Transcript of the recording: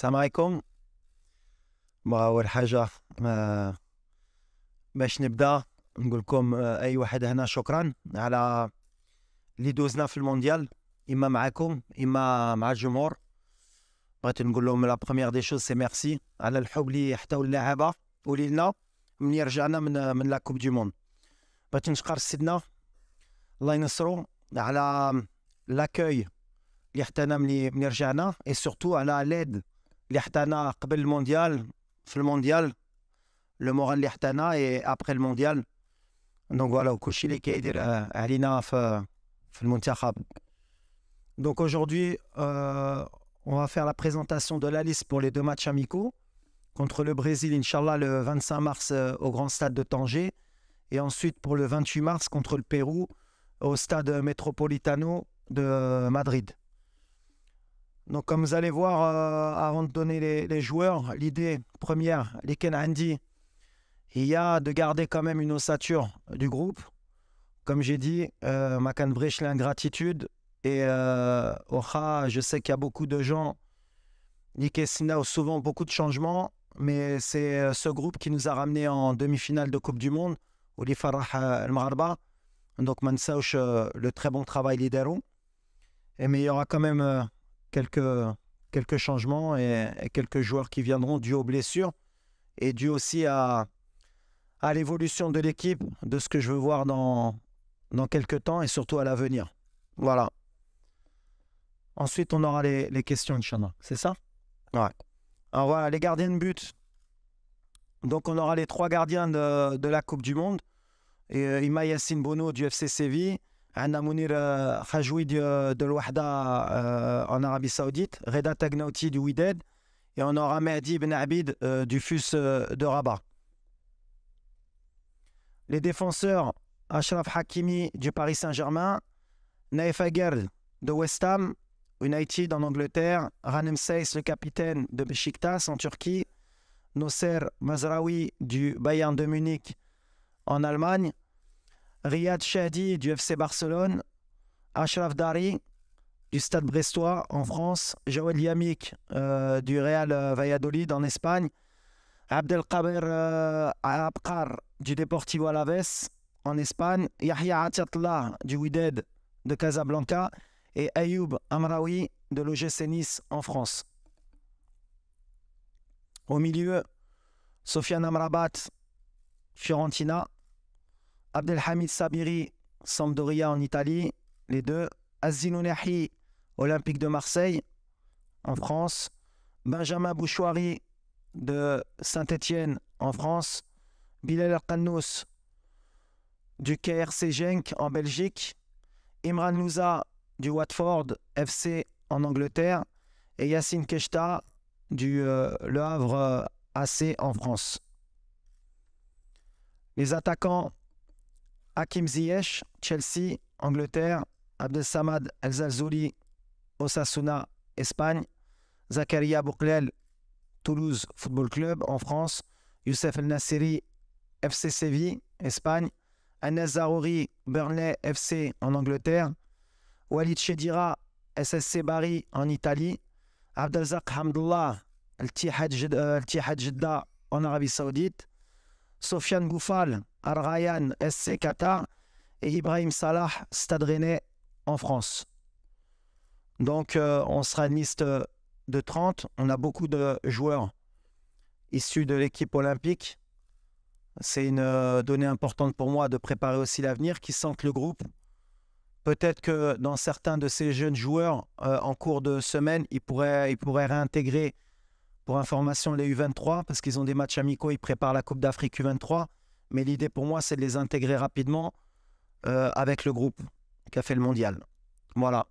السلام عليكم اول حاجه ما باش نبدا نقول لكم آه، اي واحد هنا شكرا على اللي دوزنا في المونديال اما معاكم اما مع الجمهور بغيت نقول لهم لا بروميير دي شوز سي ميرسي على الحب اللي حتاو اللاعبه ولينا ملي رجعنا من من لا كوب دي موند بغيت نشكر سيدنا الله ينصرو على لاكوي اللي حتانا ملي ملي رجعنا اي سورتو على ليد اللي le قبل المونديال في المونديال لو مورال اللي حتانا اي Mondial. المونديال دونك فوالا وكلشي اللي كيدير علينا في Donc aujourd'hui, euh، on va faire la présentation de la liste pour les deux matchs amicaux contre le Brésil, Inch'Allah, le 25 mars euh, au Grand Stade de Tanger. Et ensuite pour le 28 mars contre le Pérou au Stade Metropolitano de euh, Madrid. Donc, comme vous allez voir, euh, avant de donner les, joueurs, l'idée première, les Ken Andy, il y a de garder quand même une ossature du groupe. Comme j'ai dit, euh, Brich, l'ingratitude. Et euh, je sais qu'il y a beaucoup de gens. Nikesina a souvent beaucoup de changements, mais c'est euh, ce groupe qui nous a ramené en demi-finale de Coupe du Monde, au Farah euh, El Marba. Donc, Mansaouch, le très bon travail Lidero. Et mais il y aura quand même quelques, quelques changements et, quelques joueurs qui viendront dû aux blessures et dû aussi à, à l'évolution de l'équipe, de ce que je veux voir dans, dans quelques temps et surtout à l'avenir. Voilà. Ensuite, on aura les, les questions, Inch'Allah. C'est ça Ouais. Alors voilà, les gardiens de but. Donc, on aura les trois gardiens de, de la Coupe du Monde. Et, euh, Ima Yassine Bono du FC Séville, Anna Mounir Khajoui de de en Arabie Saoudite Reda Tagnaouti du Wydad et on aura Mehdi Ben Abid du FUS de Rabat les défenseurs Ashraf Hakimi du Paris Saint-Germain Naif Aguerd de West Ham United en Angleterre Ranem Seis le capitaine de Besiktas en Turquie Nosser Mazraoui du Bayern de Munich en Allemagne Riyad Shadi du FC Barcelone, Ashraf Dari du Stade Brestois en France, Joël Yamik euh, du Real euh, Valladolid en Espagne, Abdelkader euh, Abkar du Deportivo Alaves en Espagne, Yahya Atiatla du Wydad de Casablanca et Ayoub Amraoui de l'OGC Nice en France. Au milieu, Sofiane Amrabat, Fiorentina, Abdelhamid Sabiri, Sampdoria en Italie, les deux. Azinounahi, Olympique de Marseille, en France. Benjamin Bouchouari, de Saint-Étienne, en France. Bilal Arkanous, du KRC Genk, en Belgique. Imran Louza, du Watford FC, en Angleterre. Et Yacine Keshta, du euh, Le Havre euh, AC, en France. Les attaquants Hakim Ziyech, Chelsea, Angleterre, Abdel Samad El Zalzouli, Osasuna, Espagne, Zakaria Bouklel, Toulouse Football Club en France, Youssef El Nasseri, FC Séville, Espagne, Anas Zahouri, Burnley FC en Angleterre, Walid Chedira, SSC Bari en Italie, Abdelzak Hamdullah, El tihad Jeddah euh, en Arabie Saoudite, Sofiane Boufal, Al SC Qatar et Ibrahim Salah, Stade en France. Donc euh, on sera une liste de 30. On a beaucoup de joueurs issus de l'équipe olympique. C'est une euh, donnée importante pour moi de préparer aussi l'avenir, qui sentent le groupe. Peut-être que dans certains de ces jeunes joueurs, euh, en cours de semaine, ils pourraient, ils pourraient réintégrer pour information, les U23, parce qu'ils ont des matchs amicaux, ils préparent la Coupe d'Afrique U23. Mais l'idée pour moi, c'est de les intégrer rapidement euh, avec le groupe qui a fait le mondial. Voilà.